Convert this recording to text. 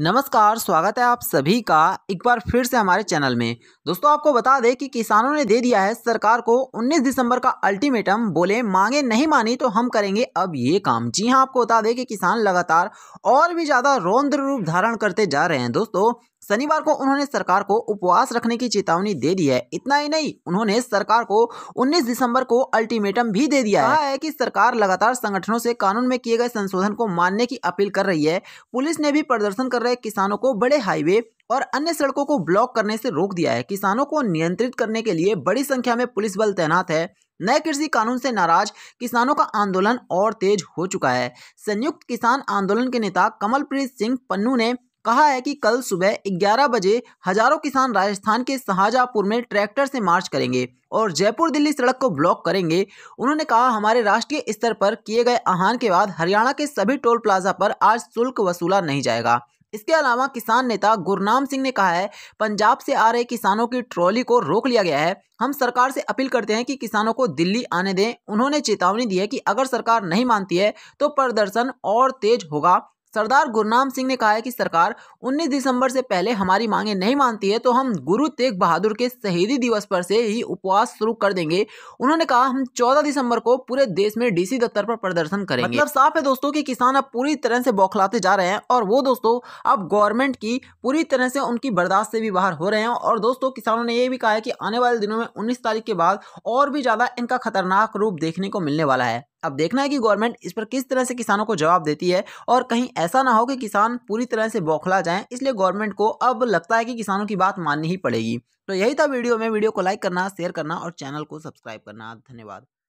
नमस्कार स्वागत है आप सभी का एक बार फिर से हमारे चैनल में दोस्तों आपको बता दें कि किसानों ने दे दिया है सरकार को 19 दिसंबर का अल्टीमेटम बोले मांगे नहीं मानी तो हम करेंगे अब ये काम जी हां आपको बता दें कि किसान लगातार और भी ज़्यादा रौंद्र रूप धारण करते जा रहे हैं दोस्तों शनिवार को उन्होंने सरकार को उपवास रखने की चेतावनी दे दी है इतना ही नहीं उन्होंने सरकार को 19 दिसंबर को अल्टीमेटम भी दे दिया है, है कि सरकार लगातार संगठनों से कानून में किए गए संशोधन को मानने की अपील कर रही है पुलिस ने भी प्रदर्शन कर रहे किसानों को बड़े हाईवे और अन्य सड़कों को ब्लॉक करने से रोक दिया है किसानों को नियंत्रित करने के लिए बड़ी संख्या में पुलिस बल तैनात है नए कृषि कानून से नाराज किसानों का आंदोलन और तेज हो चुका है संयुक्त किसान आंदोलन के नेता कमलप्रीत सिंह पन्नू ने कहा है कि कल सुबह 11 बजे हजारों किसान राजस्थान के शाहजहापुर में ट्रैक्टर से मार्च करेंगे और जयपुर दिल्ली सड़क को ब्लॉक करेंगे उन्होंने कहा हमारे राष्ट्रीय स्तर पर किए गए आह्वान के बाद हरियाणा के सभी टोल प्लाजा पर आज शुल्क वसूला नहीं जाएगा इसके अलावा किसान नेता गुरनाम सिंह ने कहा है पंजाब से आ रहे किसानों की ट्रॉली को रोक लिया गया है हम सरकार से अपील करते हैं कि किसानों को दिल्ली आने दें उन्होंने चेतावनी दी है कि अगर सरकार नहीं मानती है तो प्रदर्शन और तेज होगा सरदार गुरनाम सिंह ने कहा है कि सरकार 19 दिसंबर से पहले हमारी मांगे नहीं मानती है तो हम गुरु तेग बहादुर के शहीदी दिवस पर से ही उपवास शुरू कर देंगे उन्होंने कहा हम 14 दिसंबर को पूरे देश में डीसी दफ्तर पर प्रदर्शन करेंगे मतलब साफ है दोस्तों कि किसान अब पूरी तरह से बौखलाते जा रहे हैं और वो दोस्तों अब गवर्नमेंट की पूरी तरह से उनकी बर्दाश्त से भी बाहर हो रहे हैं और दोस्तों किसानों ने यह भी कहा है कि आने वाले दिनों में उन्नीस तारीख के बाद और भी ज़्यादा इनका खतरनाक रूप देखने को मिलने वाला है अब देखना है कि गवर्नमेंट इस पर किस तरह से किसानों को जवाब देती है और कहीं ऐसा ना हो कि किसान पूरी तरह से बौखला जाए इसलिए गवर्नमेंट को अब लगता है कि किसानों की बात माननी ही पड़ेगी तो यही था वीडियो में वीडियो को लाइक करना शेयर करना और चैनल को सब्सक्राइब करना धन्यवाद